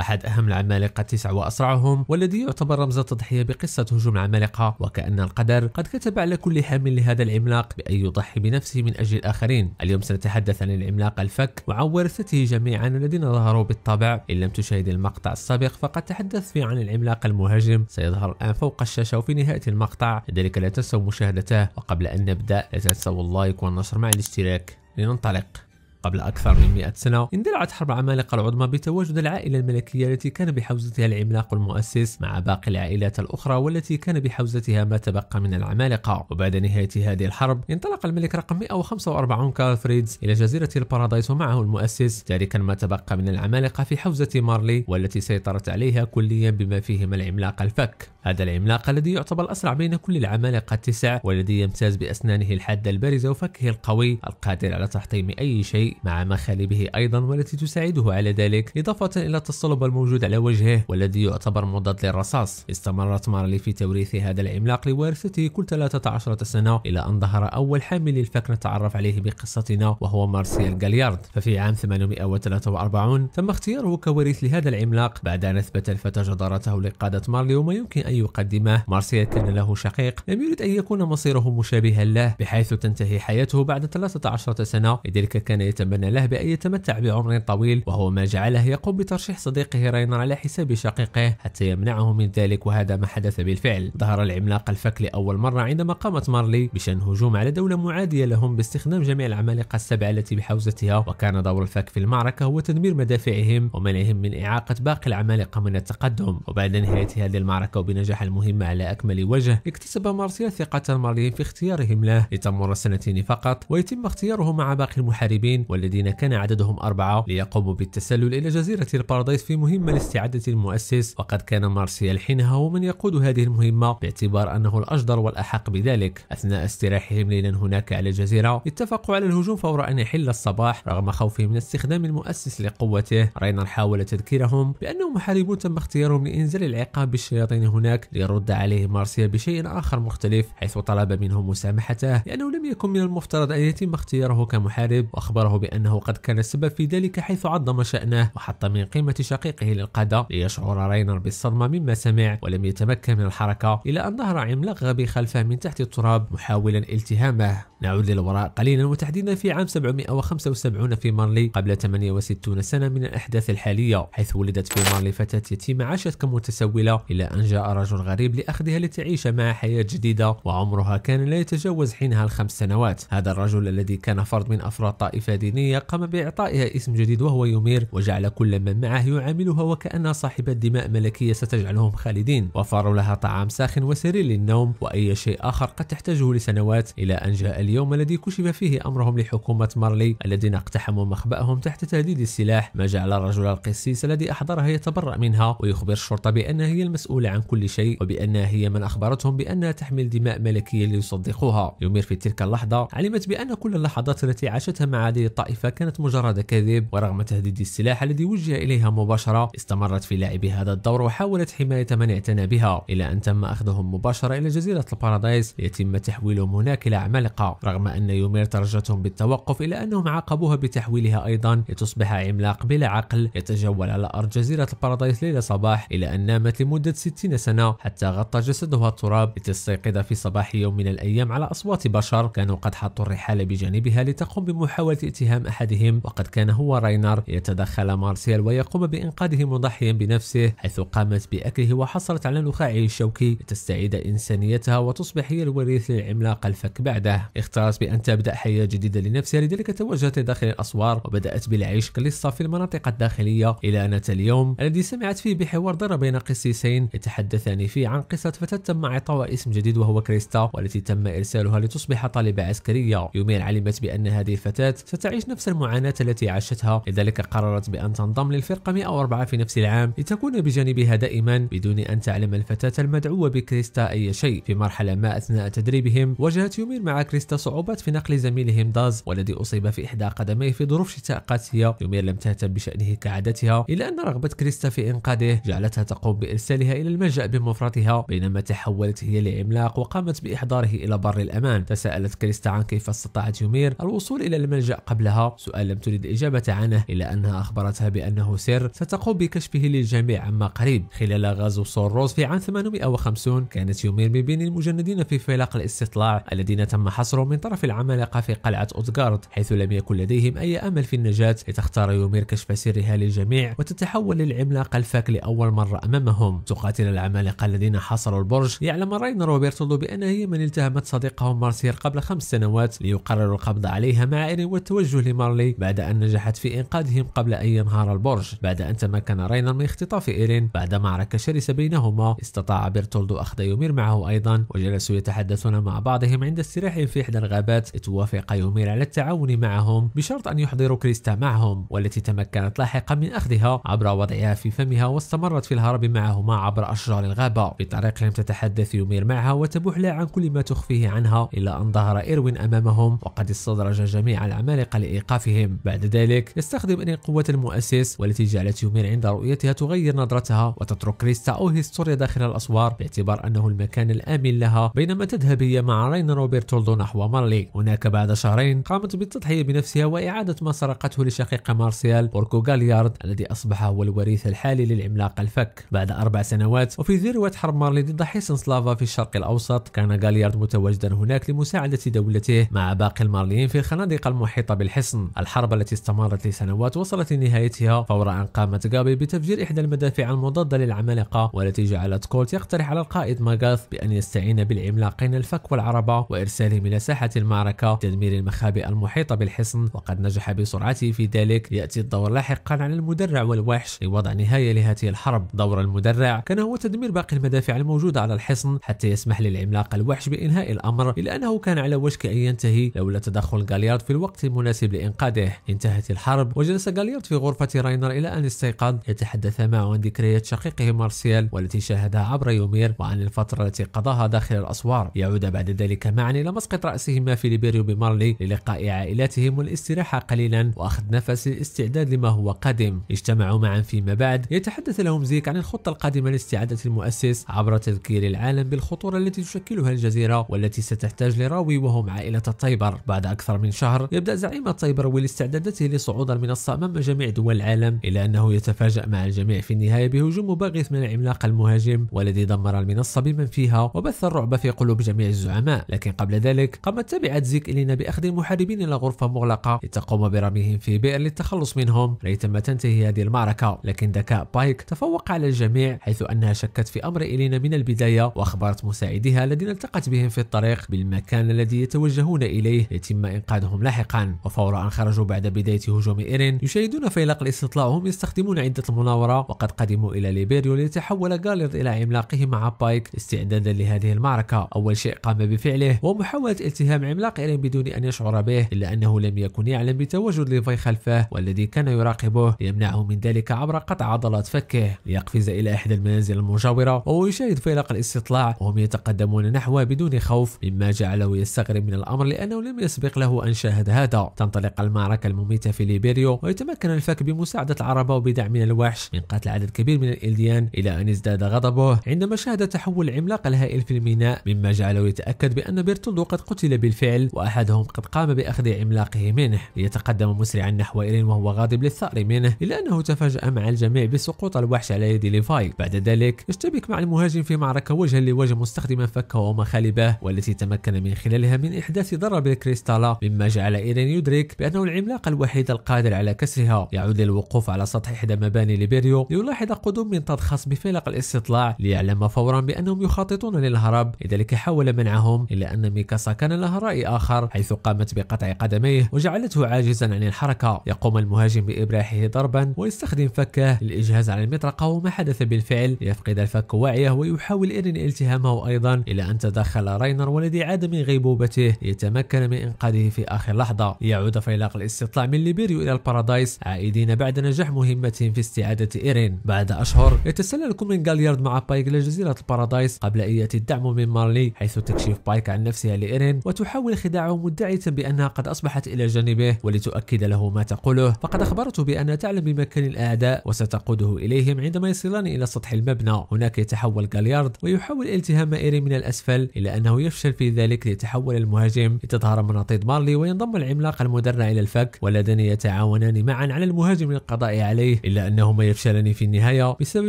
أحد أهم العمالقة التسع وأسرعهم والذي يعتبر رمز التضحية بقصة هجوم العمالقة وكأن القدر قد كتب على كل حامل لهذا العملاق بأن يضحي بنفسه من أجل الآخرين اليوم سنتحدث عن العملاق الفك وعن ورثته جميعا الذين ظهروا بالطبع إن لم تشاهد المقطع السابق فقد تحدث فيه عن العملاق المهاجم سيظهر الآن فوق الشاشة وفي نهاية المقطع لذلك لا تنسوا مشاهدته وقبل أن نبدأ لا تنسوا اللايك والنشر مع الاشتراك لننطلق قبل أكثر من 100 سنة اندلعت حرب عمالقة العظمى بتواجد العائلة الملكية التي كان بحوزتها العملاق المؤسس مع باقي العائلات الأخرى والتي كان بحوزتها ما تبقى من العمالقة وبعد نهاية هذه الحرب انطلق الملك رقم 145 كالفريدز إلى جزيرة البارادايس ومعه المؤسس تاركا ما تبقى من العمالقة في حوزة مارلي والتي سيطرت عليها كليا بما فيهم العملاق الفك هذا العملاق الذي يعتبر الأسرع بين كل العمالقة التسع والذي يمتاز بأسنانه الحادة البارزة وفكه القوي القادر على تحطيم أي شيء مع مخالبه أيضا والتي تساعده على ذلك إضافة إلى التصلب الموجود على وجهه والذي يعتبر مضاد للرصاص استمرت مارلي في توريث هذا العملاق لوارثته كل 13 سنة إلى أن ظهر أول حامل للفك نتعرف عليه بقصتنا وهو مارسيل جاليارد ففي عام 843 تم اختياره كوريث لهذا العملاق بعد أن أثبت الفتى جدارته لقادة مارلي وما يمكن أن يقدمه مارسيا كان له شقيق لم يرد أن يكون مصيره مشابها له بحيث تنتهي حياته بعد 13 سنة لذلك كان يتمنى له بأن يتمتع بعمر طويل وهو ما جعله يقوم بترشيح صديقه راينر على حساب شقيقه حتى يمنعه من ذلك وهذا ما حدث بالفعل ظهر العملاق الفك لأول مرة عندما قامت مارلي بشأن هجوم على دولة معادية لهم باستخدام جميع العمالقة السبعة التي بحوزتها وكان دور الفك في المعركة هو تدمير مدافعهم ومنعهم من إعاقة باقي العمالقة من التقدم وبعد نهاية هذه المعركة وبنجاح نجح المهمة على أكمل وجه اكتسب مارسيال ثقة المارليين في اختيارهم له لتمر سنتين فقط ويتم اختياره مع باقي المحاربين والذين كان عددهم أربعة ليقوموا بالتسلل إلى جزيرة البارادايس في مهمة لاستعادة المؤسس وقد كان مارسيال حينها هو من يقود هذه المهمة باعتبار أنه الأجدر والأحق بذلك أثناء استراحهم ليلا هناك على الجزيرة اتفقوا على الهجوم فور أن يحل الصباح رغم خوفه من استخدام المؤسس لقوته رينر حاول تذكيرهم بأنهم محاربون تم اختيارهم لإنزال العقاب بالشياطين هناك هناك ليرد عليه مارسيا بشيء آخر مختلف حيث طلب منه مسامحته لأنه يعني لم يكن من المفترض أن يتم اختياره كمحارب وأخبره بأنه قد كان السبب في ذلك حيث عظم شأنه وحط من قيمة شقيقه للقادة ليشعر رينر بالصدمة مما سمع ولم يتمكن من الحركة إلى أن ظهر عملاق غبي خلفه من تحت التراب محاولا التهامه نعود للوراء قليلا وتحديدا في عام 775 في مارلي قبل 68 سنة من الأحداث الحالية حيث ولدت في مارلي فتاة يتيمة عاشت كمتسولة إلى أن جاء رجل غريب لأخذها لتعيش معه حياة جديدة وعمرها كان لا يتجاوز حينها الخمس سنوات هذا الرجل الذي كان فرد من أفراد طائفة دينية قام بإعطائها اسم جديد وهو يمير وجعل كل من معه يعاملها وكأنها صاحبة دماء ملكية ستجعلهم خالدين وفروا لها طعام ساخن وسرير للنوم وأي شيء آخر قد تحتاجه لسنوات إلى أن جاء اليوم الذي كشف فيه أمرهم لحكومة مارلي الذين اقتحموا مخبأهم تحت تهديد السلاح ما جعل الرجل القسيس الذي أحضرها يتبرأ منها ويخبر الشرطة بأنها هي المسؤولة عن كل شيء وبأنها هي من أخبرتهم بأنها تحمل دماء ملكية ليصدقوها يمير في تلك اللحظة علمت بأن كل اللحظات التي عاشتها مع هذه الطائفة كانت مجرد كذب ورغم تهديد السلاح الذي وجه إليها مباشرة استمرت في لعب هذا الدور وحاولت حماية من اعتنى بها إلى أن تم أخذهم مباشرة إلى جزيرة البارادايس ليتم تحويلهم هناك إلى عمالقة رغم أن يومير ترجتهم بالتوقف إلى أنهم عاقبوها بتحويلها أيضا لتصبح عملاق بلا عقل يتجول على أرض جزيرة البارادايس ليلة صباح إلى أن نامت لمدة 60 سنة سنة حتى غطى جسدها التراب لتستيقظ في صباح يوم من الأيام على أصوات بشر كانوا قد حطوا الرحالة بجانبها لتقوم بمحاولة اتهام أحدهم وقد كان هو راينر يتدخل مارسيل ويقوم بإنقاذه مضحيا بنفسه حيث قامت بأكله وحصلت على نخاعه الشوكي لتستعيد إنسانيتها وتصبح هي الوريث للعملاق الفك بعده اختارت بأن تبدأ حياة جديدة لنفسها لذلك توجهت داخل الأسوار وبدأت بالعيش كلصة في المناطق الداخلية إلى أن اليوم الذي سمعت فيه بحوار ضرب بين قسيسين يتحدث الثاني فيه عن قصة فتاة تم إعطاها اسم جديد وهو كريستا والتي تم إرسالها لتصبح طالبة عسكرية يومين علمت بأن هذه الفتاة ستعيش نفس المعاناة التي عاشتها لذلك قررت بأن تنضم للفرقة 104 في نفس العام لتكون بجانبها دائما بدون أن تعلم الفتاة المدعوة بكريستا أي شيء في مرحلة ما أثناء تدريبهم واجهت يومين مع كريستا صعوبات في نقل زميلهم داز والذي أصيب في إحدى قدميه في ظروف شتاء قاسية يومين لم تهتم بشأنه كعادتها إلا أن رغبة كريستا في إنقاذه جعلتها تقوم بإرسالها إلى الملجأ بمفردها بينما تحولت هي لعملاق وقامت بإحضاره إلى بر الأمان تساءلت كريستا عن كيف استطاعت يومير الوصول إلى الملجأ قبلها سؤال لم تريد الإجابة عنه إلا أنها أخبرتها بأنه سر ستقوم بكشفه للجميع عما قريب خلال غزو سوروز في عام 850 كانت يومير من بين المجندين في فيلق الاستطلاع الذين تم حصرهم من طرف العمالقة في قلعة أوتغارد حيث لم يكن لديهم أي أمل في النجاة لتختار يومير كشف سرها للجميع وتتحول للعملاق الفاك لأول مرة أمامهم تقاتل العمالقة العمالقة الذين حاصروا البرج يعلم راينر وبيرتولدو بأن هي من التهمت صديقهم مارسير قبل خمس سنوات ليقرروا القبض عليها مع إيرين والتوجه لمارلي بعد أن نجحت في إنقاذهم قبل أن ينهار البرج بعد أن تمكن راينر من اختطاف إيرين بعد معركة شرسة بينهما استطاع بيرتولدو أخذ يومير معه أيضا وجلسوا يتحدثون مع بعضهم عند استراحهم في إحدى الغابات توافق يومير على التعاون معهم بشرط أن يحضروا كريستا معهم والتي تمكنت لاحقا من أخذها عبر وضعها في فمها واستمرت في الهرب معهما عبر أشجار الغابات الغابة بطريقة لم تتحدث يومير معها وتبوح لا عن كل ما تخفيه عنها إلا أن ظهر إيروين أمامهم وقد استدرج جميع العمالقة لإيقافهم بعد ذلك يستخدم إن قوة المؤسس والتي جعلت يومير عند رؤيتها تغير نظرتها وتترك كريستا أو هيستوريا داخل الأسوار باعتبار أنه المكان الآمن لها بينما تذهب هي مع رين روبرتولدو نحو مارلي هناك بعد شهرين قامت بالتضحية بنفسها وإعادة ما سرقته لشقيق مارسيال بوركو غاليارد الذي أصبح هو الوريث الحالي للعملاق الفك بعد أربع سنوات وفي بذروة حرب مارلي ضد حصن سلافا في الشرق الأوسط كان غاليارد متواجدا هناك لمساعدة دولته مع باقي المارليين في الخنادق المحيطة بالحصن الحرب التي استمرت لسنوات وصلت لنهايتها فور أن قامت غابي بتفجير إحدى المدافع المضادة للعمالقة والتي جعلت كولت يقترح على القائد ماغاث بأن يستعين بالعملاقين الفك والعربة وإرسالهم إلى ساحة المعركة تدمير المخابئ المحيطة بالحصن وقد نجح بسرعته في ذلك يأتي الدور لاحقا على المدرع والوحش لوضع نهاية لهذه الحرب دور المدرع كان هو تدمير من باقي المدافع الموجودة على الحصن حتى يسمح للعملاق الوحش بإنهاء الأمر إلا أنه كان على وشك أن ينتهي لولا تدخل غاليارد في الوقت المناسب لإنقاذه انتهت الحرب وجلس غاليارد في غرفة راينر إلى أن استيقظ يتحدث معه عن ذكريات شقيقه مارسيال والتي شاهدها عبر يومير وعن الفترة التي قضاها داخل الأسوار يعود بعد ذلك معا إلى مسقط رأسهما في ليبيريو بمارلي للقاء عائلاتهم والاستراحة قليلا وأخذ نفس الاستعداد لما هو قادم اجتمعوا معا فيما بعد يتحدث لهم زيك عن الخطة القادمة لاستعادة المؤسس عبر تذكير العالم بالخطورة التي تشكلها الجزيرة والتي ستحتاج لراوي وهم عائلة الطيبر بعد أكثر من شهر يبدأ زعيم الطيبر ولاستعداداته لصعود المنصة أمام جميع دول العالم إلا أنه يتفاجأ مع الجميع في النهاية بهجوم مباغث من العملاق المهاجم والذي دمر المنصة بمن فيها وبث الرعب في قلوب جميع الزعماء لكن قبل ذلك قامت تبعة زيك إلينا بأخذ المحاربين إلى غرفة مغلقة لتقوم برميهم في بئر للتخلص منهم ريثما تنتهي هذه المعركة لكن ذكاء بايك تفوق على الجميع حيث أنها شكت شاركت في أمر إلينا من البداية وأخبرت مساعديها الذين التقت بهم في الطريق بالمكان الذي يتوجهون إليه ليتم إنقاذهم لاحقا وفور أن خرجوا بعد بداية هجوم إيرين يشاهدون فيلق الاستطلاع وهم يستخدمون عدة المناورة وقد قدموا إلى ليبيريو ليتحول غاليرد إلى عملاقه مع بايك استعدادا لهذه المعركة أول شيء قام بفعله هو محاولة التهام عملاق إيرين بدون أن يشعر به إلا أنه لم يكن يعلم بتواجد ليفاي خلفه والذي كان يراقبه ليمنعه من ذلك عبر قطع عضلات فكه ليقفز إلى إحدى المنازل المجاورة المجاورة وهو يشاهد فرق الاستطلاع وهم يتقدمون نحوه بدون خوف مما جعله يستغرب من الأمر لأنه لم يسبق له أن شاهد هذا تنطلق المعركة المميتة في ليبيريو ويتمكن الفك بمساعدة العربة وبدعم من الوحش من قتل عدد كبير من الإلديان إلى أن ازداد غضبه عندما شاهد تحول العملاق الهائل في الميناء مما جعله يتأكد بأن بيرتولدو قد قتل بالفعل وأحدهم قد قام بأخذ عملاقه منه ليتقدم مسرعا نحو إيرين وهو غاضب للثأر منه إلا أنه تفاجأ مع الجميع بسقوط الوحش على يد ليفاي بعد ذلك يشتبك مع المهاجم في معركة وجها لوجه مستخدما فكه ومخالبه والتي تمكن من خلالها من إحداث ضرب كريستالا مما جعل إيرين يدرك بأنه العملاق الوحيد القادر على كسرها يعود للوقوف على سطح إحدى مباني ليبيريو ليلاحظ قدوم من خاص بفلق الاستطلاع ليعلم فورا بأنهم يخططون للهرب لذلك حاول منعهم إلا أن ميكاسا كان لها رأي آخر حيث قامت بقطع قدميه وجعلته عاجزا عن الحركة يقوم المهاجم بإبراحه ضربا ويستخدم فكه للإجهاز على المطرقة وما حدث بالفعل ليفقد الفك فك وعيه ويحاول إيرين التهامه أيضا إلى أن تدخل راينر والذي عاد من غيبوبته ليتمكن من إنقاذه في آخر لحظة ليعود فيلاق الاستطلاع من ليبيريو إلى البارادايس عائدين بعد نجاح مهمتهم في استعادة إيرين بعد أشهر يتسلل كومين جاليارد مع بايك إلى جزيرة البارادايس قبل أن يأتي الدعم من مارلي حيث تكشف بايك عن نفسها لإيرين وتحاول خداعه مدعية بأنها قد أصبحت إلى جانبه ولتؤكد له ما تقوله فقد أخبرته بأنها تعلم بمكان الأعداء وستقوده إليهم عندما يصلان إلى سطح المبنى هناك هناك يتحول جاليارد ويحاول التهام إيري من الأسفل إلا أنه يفشل في ذلك ليتحول المهاجم لتظهر مناطيد مارلي وينضم العملاق المدرع إلى الفك واللذان يتعاونان معا على المهاجم للقضاء عليه إلا أنهما يفشلان في النهاية بسبب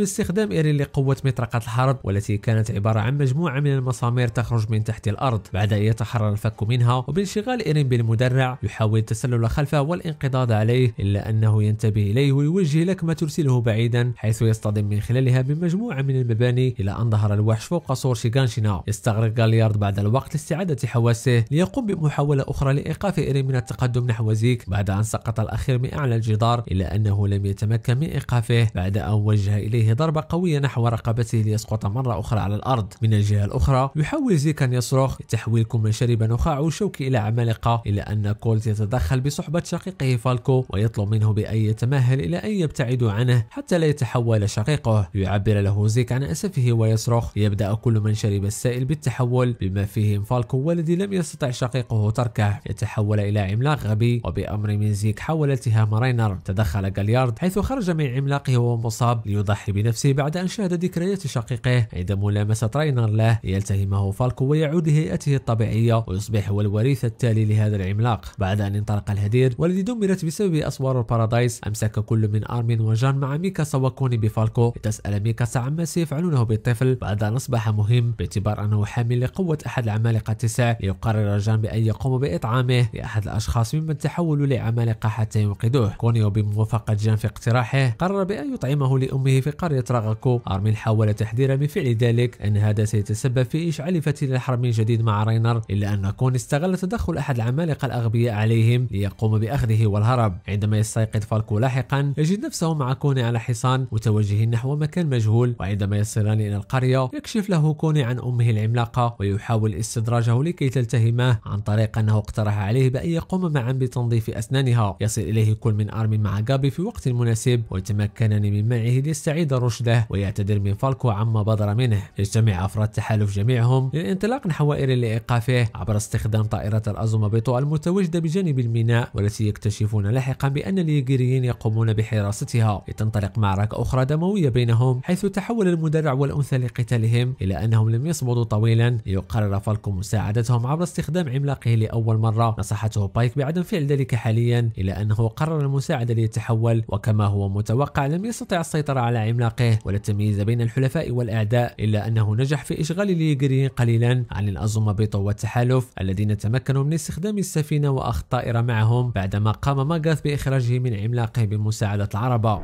استخدام إيري لقوة مطرقة الحرب والتي كانت عبارة عن مجموعة من المسامير تخرج من تحت الأرض بعد أن يتحرر الفك منها وبانشغال إيرين بالمدرع يحاول التسلل خلفه والانقضاض عليه إلا أنه ينتبه إليه ويوجه لكمة ترسله بعيدا حيث يصطدم من خلالها بمجموعة من المباني إلى أن ظهر الوحش فوق سور شيغانشينا استغرق غاليارد بعد الوقت لاستعادة حواسه ليقوم بمحاولة أخرى لإيقاف إيرين من التقدم نحو زيك بعد أن سقط الأخير من أعلى الجدار إلا أنه لم يتمكن من إيقافه بعد أن وجه إليه ضربة قوية نحو رقبته ليسقط مرة أخرى على الأرض من الجهة الأخرى يحاول زيك أن يصرخ لتحويلكم من شرب نخاع شوكي إلى عمالقة إلا أن كولت يتدخل بصحبة شقيقه فالكو ويطلب منه بأن يتمهل إلى أن يبتعدوا عنه حتى لا يتحول شقيقه يعبر له زيك ذلك عن أسفه ويصرخ ليبدأ كل من شرب السائل بالتحول بما فيهم فالكو والذي لم يستطع شقيقه تركه يتحول إلى عملاق غبي وبأمر من زيك حاول اتهام رينر تدخل غاليارد حيث خرج من عملاقه وهو مصاب ليضحي بنفسه بعد أن شاهد ذكريات شقيقه عند ملامسة رينر له ليلتهمه فالكو ويعود لهيئته الطبيعية ويصبح هو الوريث التالي لهذا العملاق بعد أن انطلق الهدير والذي دمرت بسبب أسوار البارادايس أمسك كل من أرمين وجان مع ميكاسا وكوني بفالكو لتسأل ميكاسا عما سيفعلونه بالطفل بعد أن أصبح مهم باعتبار أنه حامل لقوة أحد العمالقة التسع ليقرر جان بأن يقوم بإطعامه لأحد الأشخاص ممن تحولوا لعمالقة حتى ينقذوه كونيو بموافقة جان في اقتراحه قرر بأن يطعمه لأمه في قرية راغاكو أرمين حاول تحذيره من فعل ذلك أن هذا سيتسبب في إشعال فتيل الحرب من جديد مع راينر إلا أن كوني استغل تدخل أحد العمالقة الأغبياء عليهم ليقوم بأخذه والهرب عندما يستيقظ فالكو لاحقا يجد نفسه مع كوني على حصان متوجه نحو مكان مجهول وعندما عندما يصلان إلى القرية يكشف له كوني عن أمه العملاقة ويحاول استدراجه لكي تلتهمه عن طريق أنه اقترح عليه بأن يقوم معا بتنظيف أسنانها يصل إليه كل من أرمين مع جابي في وقت مناسب ويتمكنان من منعه ليستعيد رشده ويعتذر من فالكو عما بدر منه يجتمع أفراد التحالف جميعهم للانطلاق نحو إيرين لإيقافه عبر استخدام طائرة الأزومابيطو المتواجدة بجانب الميناء والتي يكتشفون لاحقا بأن اليجيريين يقومون بحراستها لتنطلق معركة أخرى دموية بينهم حيث تحول المدرع والأنثى لقتالهم إلا أنهم لم يصمدوا طويلا ليقرر فالكو مساعدتهم عبر استخدام عملاقه لأول مرة نصحته بايك بعدم فعل ذلك حاليا إلا أنه قرر المساعدة ليتحول وكما هو متوقع لم يستطع السيطرة على عملاقه ولا التمييز بين الحلفاء والأعداء إلا أنه نجح في إشغال ليغرين قليلا عن الأنظمة والتحالف الذين تمكنوا من استخدام السفينة وأخذ طائره معهم بعدما قام ماغاث بإخراجه من عملاقه بمساعدة العربة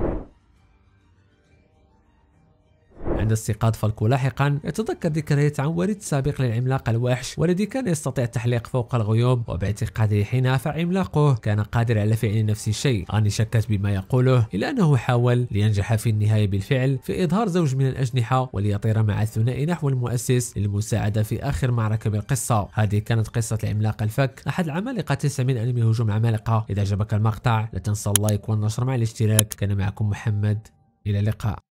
عند استيقاظ فالكو لاحقا يتذكر ذكريات عن والد سابق للعملاق الوحش والذي كان يستطيع التحليق فوق الغيوم وباعتقاده حينها فعملاقه كان قادر على فعل نفس الشيء أني شكت بما يقوله الا أنه حاول لينجح في النهاية بالفعل في إظهار زوج من الأجنحة وليطير مع الثنائي نحو المؤسس للمساعدة في آخر معركة بالقصة هذه كانت قصة العملاق الفك أحد العمالقة تسع من أنمي هجوم العمالقة إذا عجبك المقطع لا تنسى اللايك والنشر مع الاشتراك كان معكم محمد إلى اللقاء